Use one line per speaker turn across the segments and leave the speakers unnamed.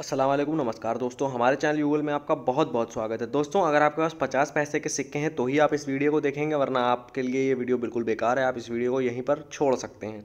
असलम नमस्कार दोस्तों हमारे चैनल यूगल में आपका बहुत बहुत स्वागत है दोस्तों अगर आपके पास पचास पैसे के सिक्के हैं तो ही आप इस वीडियो को देखेंगे वरना आपके लिए ये वीडियो बिल्कुल बेकार है आप इस वीडियो को यहीं पर छोड़ सकते हैं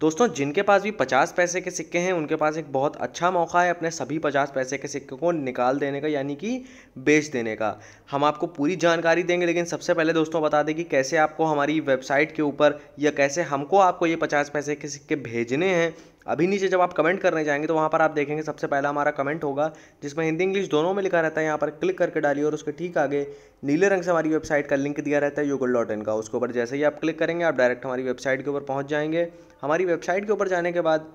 दोस्तों जिनके पास भी पचास पैसे के सिक्के हैं उनके पास एक बहुत अच्छा मौका है अपने सभी पचास पैसे के सिक्के को निकाल देने का यानी कि बेच देने का हम आपको पूरी जानकारी देंगे लेकिन सबसे पहले दोस्तों बता दें कि कैसे आपको हमारी वेबसाइट के ऊपर या कैसे हमको आपको ये पचास पैसे के सिक्के भेजने हैं अभी नीचे जब आप कमेंट करने जाएंगे तो वहाँ पर आप देखेंगे सबसे पहला हमारा कमेंट होगा जिसमें हिंदी इंग्लिश दोनों में लिखा रहता है यहाँ पर क्लिक करके डालिए और उसके ठीक आगे नीले रंग से हमारी वेबसाइट का लिंक दिया रहता है यूगल डॉट इन का उसके ऊपर जैसे ही आप क्लिक करेंगे आप डायरेक्ट हमारी वेबसाइट के ऊपर पहुँच जाएंगे हमारी वेबसाइट के ऊपर जाने के बाद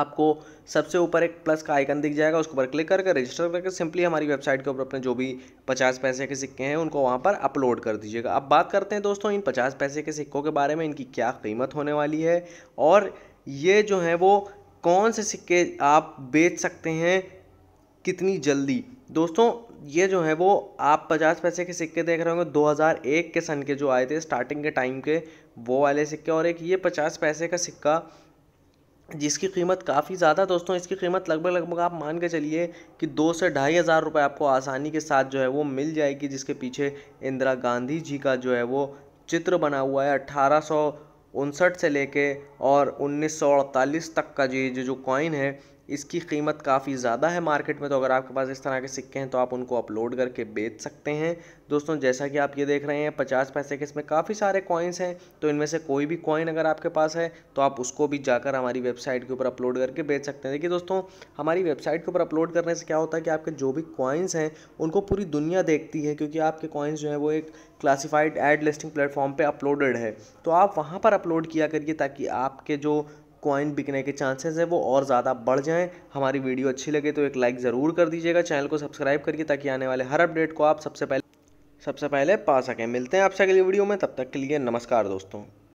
आपको सबसे ऊपर एक प्लस का आइकन दिख जाएगा उसके ऊपर क्लिक करके रजिस्टर करके सिंपली हमारी वेबसाइट के ऊपर अपने जो भी पचास पैसे के सिक्के हैं उनको वहाँ पर अपलोड कर दीजिएगा अब बात करते हैं दोस्तों इन पचास पैसे के सिक्कों के बारे में इनकी क्या कीमत होने वाली है और ये जो है वो कौन से सिक्के आप बेच सकते हैं कितनी जल्दी दोस्तों ये जो है वो आप पचास पैसे के सिक्के देख रहे होंगे 2001 के सन के जो आए थे स्टार्टिंग के टाइम के वो वाले सिक्के और एक ये पचास पैसे का सिक्का जिसकी कीमत काफ़ी ज़्यादा दोस्तों इसकी कीमत लगभग लगभग आप मान के चलिए कि दो से ढाई हज़ार रुपये आपको आसानी के साथ जो है वो मिल जाएगी जिसके पीछे इंदिरा गांधी जी का जो है वो चित्र बना हुआ है अट्ठारह उनसठ से लेके और उन्नीस तक का ये जो जो कॉइन है इसकी कीमत काफ़ी ज़्यादा है मार्केट में तो अगर आपके पास इस तरह के सिक्के हैं तो आप उनको अपलोड करके बेच सकते हैं दोस्तों जैसा कि आप ये देख रहे हैं पचास पैसे के इसमें काफ़ी सारे कॉइन्स हैं तो इनमें से कोई भी कॉइन अगर आपके पास है तो आप उसको भी जाकर हमारी वेबसाइट के ऊपर अपलोड करके बेच सकते हैं देखिए दोस्तों हमारी वेबसाइट के ऊपर अपलोड करने से क्या होता है कि आपके जो भी कॉइन्स हैं उनको पूरी दुनिया देखती है क्योंकि आपके कॉइन्स जो है वो एक क्लासिफाइड एड लिस्टिंग प्लेटफॉर्म पर अपलोडेड है तो आप वहाँ पर अपलोड किया करिए ताकि आपके जो कॉइन बिकने के चांसेस है वो और ज़्यादा बढ़ जाएं हमारी वीडियो अच्छी लगे तो एक लाइक ज़रूर कर दीजिएगा चैनल को सब्सक्राइब करिए ताकि आने वाले हर अपडेट को आप सबसे पहले सबसे पहले पा सकें मिलते हैं आपसे अगली वीडियो में तब तक के लिए नमस्कार दोस्तों